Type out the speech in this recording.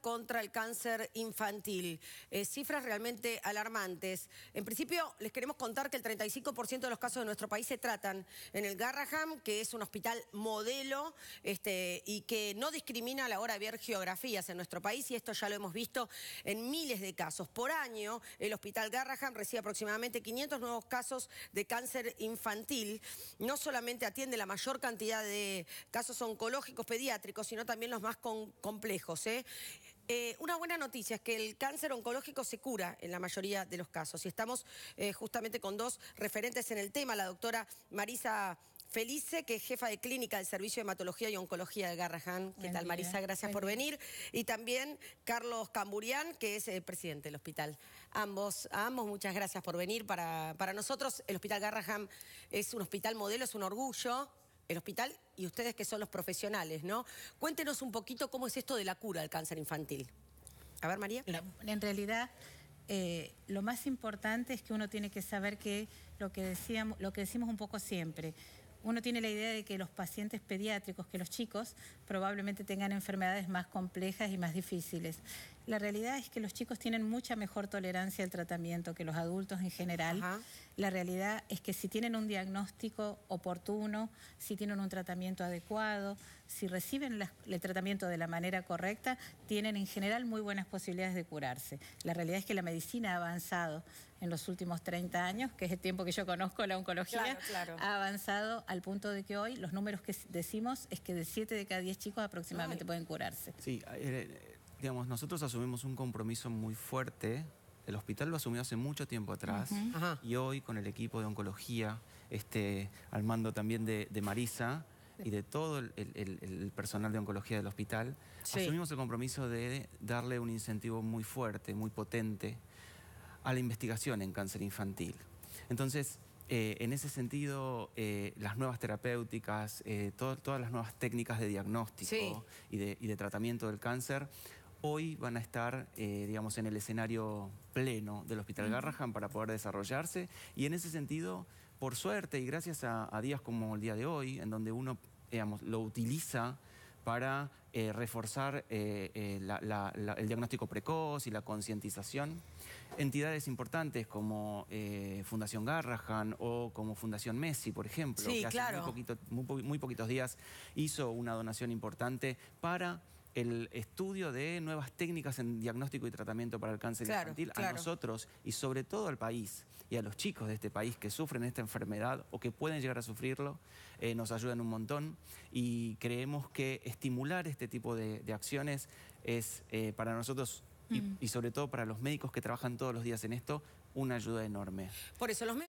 contra el Cáncer Infantil. Eh, cifras realmente alarmantes. En principio, les queremos contar que el 35% de los casos de nuestro país se tratan en el Garraham, que es un hospital modelo este, y que no discrimina a la hora de ver geografías en nuestro país, y esto ya lo hemos visto en miles de casos. Por año, el hospital Garraham recibe aproximadamente 500 nuevos casos de cáncer infantil. No solamente atiende la mayor cantidad de casos oncológicos pediátricos, sino también los más complejos. ¿eh? Eh, una buena noticia es que el cáncer oncológico se cura en la mayoría de los casos. Y estamos eh, justamente con dos referentes en el tema, la doctora Marisa Felice, que es jefa de clínica del Servicio de Hematología y Oncología de Garrahan. ¿Qué tal, Marisa? Gracias por venir. Y también Carlos Camburián, que es el presidente del hospital. Ambos, ambos, muchas gracias por venir. Para, para nosotros, el Hospital Garrahan es un hospital modelo, es un orgullo el hospital y ustedes que son los profesionales, ¿no? Cuéntenos un poquito cómo es esto de la cura del cáncer infantil. A ver, María. en realidad, eh, lo más importante es que uno tiene que saber que lo que, decíamos, lo que decimos un poco siempre, uno tiene la idea de que los pacientes pediátricos, que los chicos, probablemente tengan enfermedades más complejas y más difíciles. La realidad es que los chicos tienen mucha mejor tolerancia al tratamiento que los adultos en general. La realidad es que si tienen un diagnóstico oportuno, si tienen un tratamiento adecuado, si reciben el tratamiento de la manera correcta, tienen en general muy buenas posibilidades de curarse. La realidad es que la medicina ha avanzado en los últimos 30 años, que es el tiempo que yo conozco la oncología, ha avanzado al punto de que hoy los números que decimos es que de 7 de cada 10 chicos aproximadamente pueden curarse. Sí, eh, eh, digamos, nosotros asumimos un compromiso muy fuerte el hospital lo asumió hace mucho tiempo atrás y hoy con el equipo de oncología, este, al mando también de, de Marisa, y de todo el, personal de oncología del hospital, asumimos el compromiso de darle un incentivo muy fuerte, muy potente a la investigación en cáncer infantil. Entonces, eh, en ese sentido, eh, las nuevas terapéuticas, eh, todas las nuevas técnicas de diagnóstico y, de, tratamiento del cáncer, hoy van a estar, digamos, en el escenario pleno del Hospital Garrahan para poder desarrollarse. Y en ese sentido, por suerte y gracias a días como el día de hoy, en donde uno lo utiliza para eh, reforzar eh, eh, el diagnóstico precoz y la concientización. Entidades importantes como Fundación Garrahan o como Fundación Messi, por ejemplo, que hace muy poquitos días hizo una donación importante para el estudio de nuevas técnicas en diagnóstico y tratamiento para el cáncer infantil a nosotros y sobre todo al país y a los chicos de este país que sufren esta enfermedad o que pueden llegar a sufrirlo, eh, nos ayudan un montón y creemos que estimular este tipo de, acciones es eh, para nosotros y, sobre todo para los médicos que trabajan todos los días en esto una ayuda enorme. Por eso los